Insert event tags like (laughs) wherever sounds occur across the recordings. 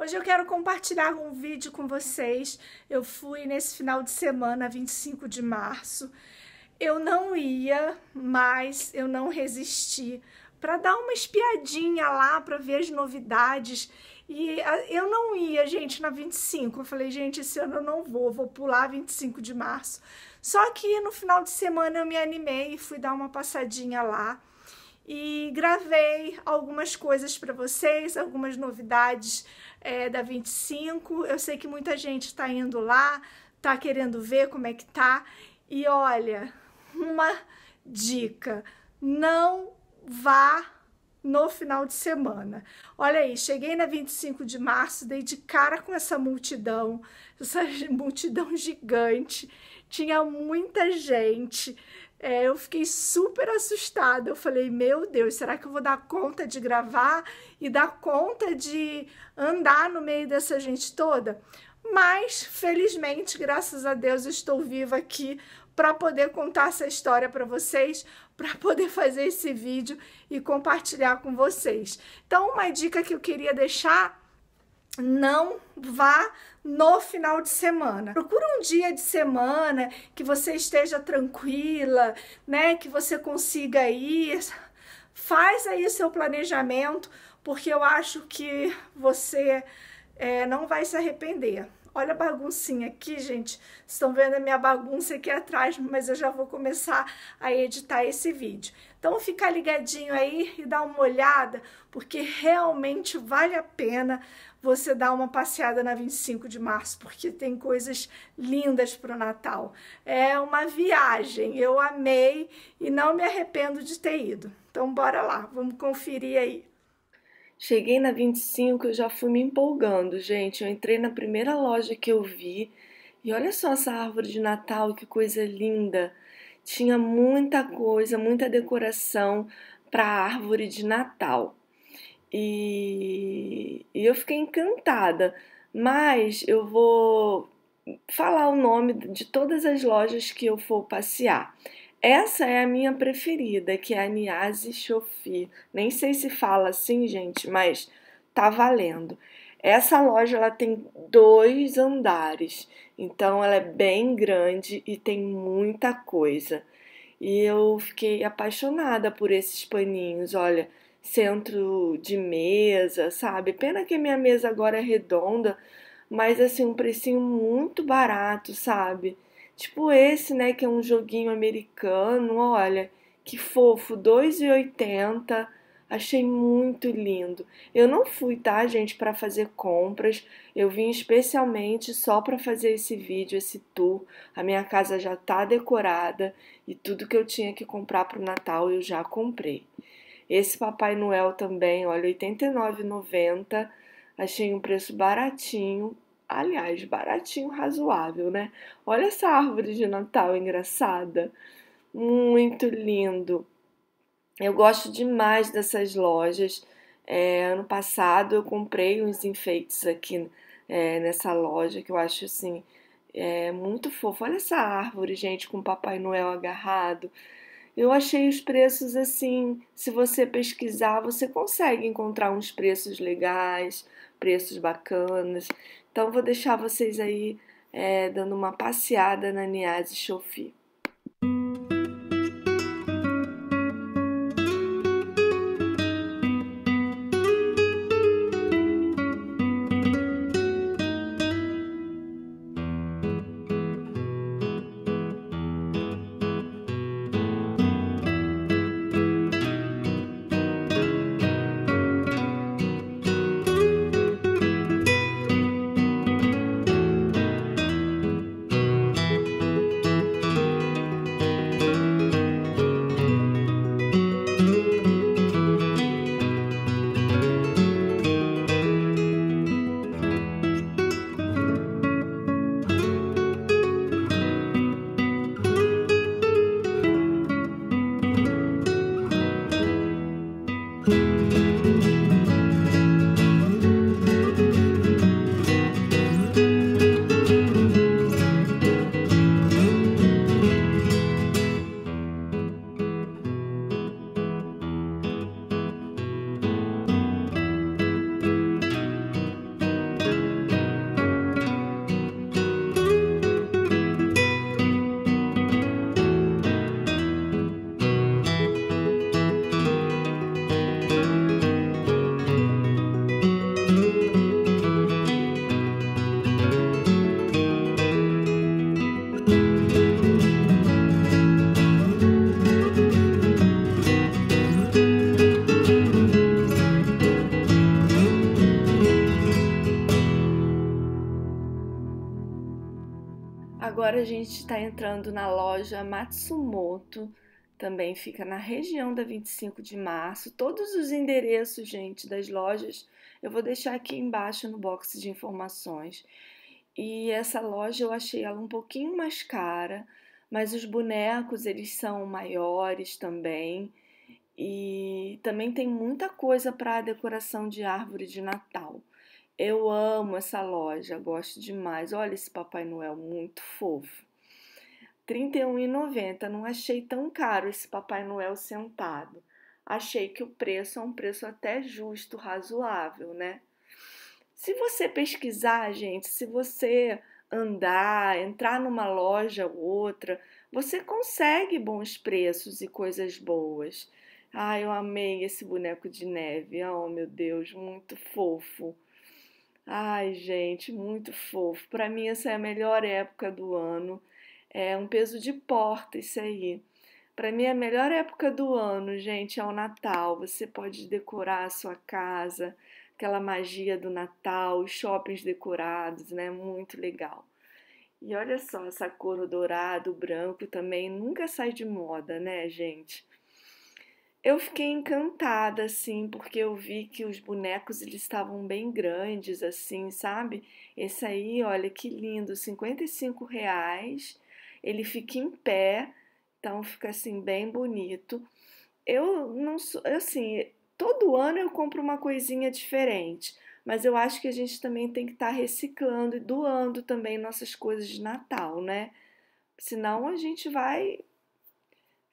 Hoje eu quero compartilhar um vídeo com vocês. Eu fui nesse final de semana, 25 de março. Eu não ia, mas eu não resisti para dar uma espiadinha lá para ver as novidades. E ah, eu não ia, gente, na 25. Eu falei, gente, esse ano eu não vou, vou pular 25 de março. Só que no final de semana eu me animei e fui dar uma passadinha lá e gravei algumas coisas para vocês, algumas novidades é, da 25. Eu sei que muita gente está indo lá, tá querendo ver como é que tá. E olha, uma dica: não vá no final de semana. Olha aí, cheguei na 25 de março, dei de cara com essa multidão, essa (laughs) multidão gigante. Tinha muita gente, é, eu fiquei super assustada. Eu falei, meu Deus, será que eu vou dar conta de gravar e dar conta de andar no meio dessa gente toda? Mas, felizmente, graças a Deus, estou viva aqui para poder contar essa história para vocês, para poder fazer esse vídeo e compartilhar com vocês. Então, uma dica que eu queria deixar Assim, não vá no final de semana. Procura um dia de semana que você esteja tranquila, né? Que você consiga ir. Faz aí seu planejamento, porque eu acho que você é, não vai se arrepender. Olha a baguncinha aqui, gente. estão vendo a minha bagunça aqui atrás, mas eu já vou começar a editar esse vídeo. Então fica ligadinho aí e dá uma olhada, porque realmente vale a pena você dar uma passeada na 25 de março, porque tem coisas lindas para o Natal. É uma viagem, eu amei e não me arrependo de ter ido. Então bora lá, vamos conferir aí. Cheguei na 25, eu já fui me empolgando, gente. Eu entrei na primeira loja que eu vi e olha só essa árvore de Natal, que coisa linda! tinha muita coisa, muita decoração para a árvore de Natal. E, e eu fiquei encantada, mas eu vou falar o nome de todas as lojas que eu for passear. Essa é a minha preferida, que é a Niazi Chofi. Nem sei se fala assim, gente, mas tá valendo. Essa loja ela tem dois andares, então ela é bem grande e tem muita coisa. E eu fiquei apaixonada por esses paninhos, olha, centro de mesa, sabe? Pena que a minha mesa agora é redonda, mas assim, um precinho muito barato, sabe? Tipo esse, né, que é um joguinho americano, olha, que fofo, 2,80 Achei muito lindo. Eu não fui, tá, gente, para fazer compras. Eu vim especialmente só para fazer esse vídeo, esse tour. A minha casa já tá decorada e tudo que eu tinha que comprar para o Natal eu já comprei. Esse Papai Noel também, olha, R$ 89,90. Achei um preço baratinho. Aliás, baratinho, razoável, né? Olha essa árvore de Natal engraçada. Muito lindo. Eu gosto demais dessas lojas. É, ano passado eu comprei uns enfeites aqui é, nessa loja que eu acho assim é, muito fofo. Olha essa árvore, gente, com Papai Noel agarrado. Eu achei os preços assim. Se você pesquisar, você consegue encontrar uns preços legais, preços bacanas. Então, vou deixar vocês aí é, dando uma passeada na Niaz Chofi. Agora a gente está entrando na loja Matsumoto, também fica na região da 25 de março. Todos os endereços, gente, das lojas eu vou deixar aqui embaixo no box de informações. E essa loja eu achei ela um pouquinho mais cara, mas os bonecos eles são maiores também. E também tem muita coisa para decoração de árvore de Natal. Eu amo essa loja, gosto demais. Olha esse Papai Noel muito fofo. R$ 31,90. Não achei tão caro esse Papai Noel sentado. Achei que o preço é um preço até justo, razoável, né? Se você pesquisar, gente, se você andar, entrar numa loja ou outra, você consegue bons preços e coisas boas. Ah, eu amei esse boneco de neve. Oh, meu Deus, muito fofo. Ai, gente, muito fofo. Para mim, essa é a melhor época do ano. É um peso de porta isso aí. Para mim, é a melhor época do ano, gente, é o Natal. Você pode decorar a sua casa, aquela magia do Natal, os shoppings decorados, né? Muito legal. E olha só, essa cor dourado, branco também nunca sai de moda, né, gente? Eu fiquei encantada, assim, porque eu vi que os bonecos eles estavam bem grandes, assim, sabe? Esse aí, olha que lindo, 55 reais. Ele fica em pé, então fica assim bem bonito. Eu não sou, assim, todo ano eu compro uma coisinha diferente, mas eu acho que a gente também tem que estar tá reciclando e doando também nossas coisas de Natal, né? Senão a gente vai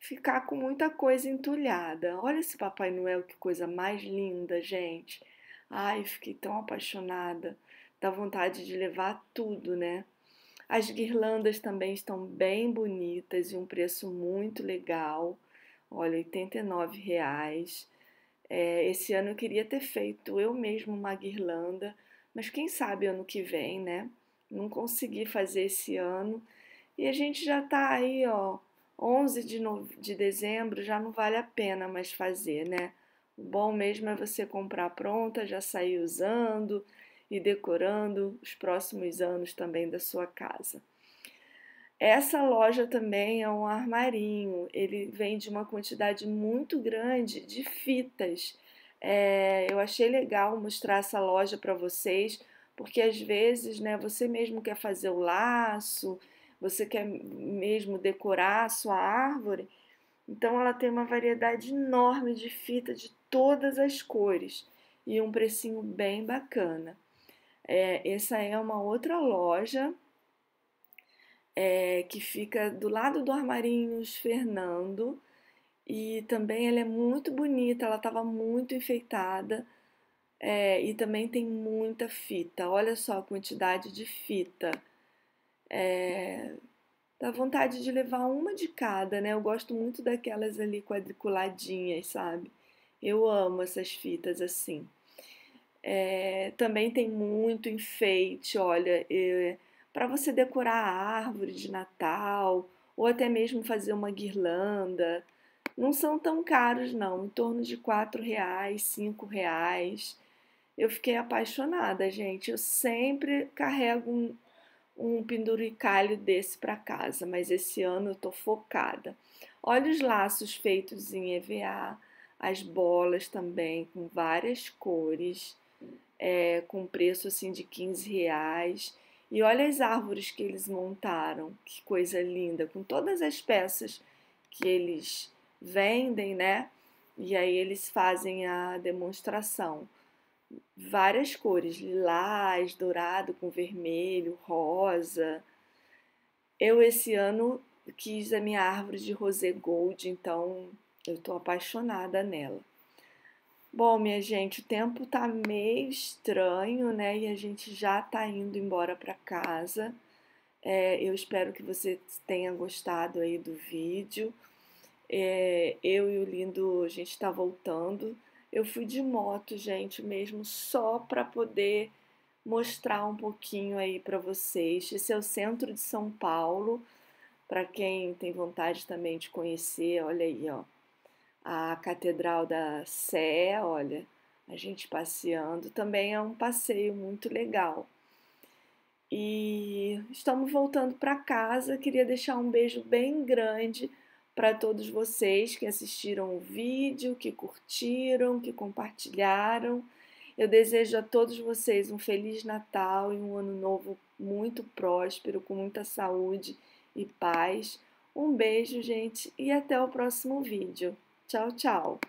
ficar com muita coisa entulhada. Olha esse Papai Noel, que coisa mais linda, gente. Ai, fiquei tão apaixonada. Dá vontade de levar tudo, né? As guirlandas também estão bem bonitas e um preço muito legal. Olha, R$ 89,00. É, esse ano eu queria ter feito eu mesmo uma guirlanda, mas quem sabe ano que vem, né? Não consegui fazer esse ano. E a gente já tá aí, ó, 11 de, no... de dezembro já não vale a pena mais fazer, né? O bom mesmo é você comprar pronta, já sair usando e decorando os próximos anos também da sua casa. Essa loja também é um armarinho, ele vende uma quantidade muito grande de fitas. É, eu achei legal mostrar essa loja para vocês, porque às vezes né, você mesmo quer fazer o laço você quer mesmo decorar a sua árvore. Então ela tem uma variedade enorme de fita de todas as cores e um precinho bem bacana. É, essa é uma outra loja é, que fica do lado do Armarinhos Fernando e também ela é muito bonita, ela estava muito enfeitada é, e também tem muita fita. Olha só a quantidade de fita. É, dá vontade de levar uma de cada, né? Eu gosto muito daquelas ali quadriculadinhas, sabe? Eu amo essas fitas assim. É, também tem muito enfeite, olha, é, para você decorar a árvore de Natal ou até mesmo fazer uma guirlanda. Não são tão caros, não, em torno de quatro reais, cinco reais. Eu fiquei apaixonada, gente. Eu sempre carrego um penduricalho desse para casa, mas esse ano eu tô focada. Olha os laços feitos em EVA, as bolas também com várias cores, é, com preço assim de 15 reais. E olha as árvores que eles montaram, que coisa linda, com todas as peças que eles vendem, né? E aí eles fazem a demonstração várias cores, lilás, dourado com vermelho, rosa. Eu esse ano quis a minha árvore de rosé gold, então eu estou apaixonada nela. Bom, minha gente, o tempo tá meio estranho, né? E a gente já tá indo embora para casa. É, eu espero que você tenha gostado aí do vídeo. É, eu e o Lindo, a gente está voltando eu fui de moto, gente, mesmo só para poder mostrar um pouquinho aí para vocês. Esse é o centro de São Paulo. Para quem tem vontade também de conhecer, olha aí, ó. A Catedral da Sé, olha, a gente passeando, também é um passeio muito legal. E estamos voltando para casa, queria deixar um beijo bem grande para todos vocês que assistiram o vídeo, que curtiram, que compartilharam. Eu desejo a todos vocês um feliz Natal e um ano novo muito próspero, com muita saúde e paz. Um beijo, gente, e até o próximo vídeo. Tchau, tchau!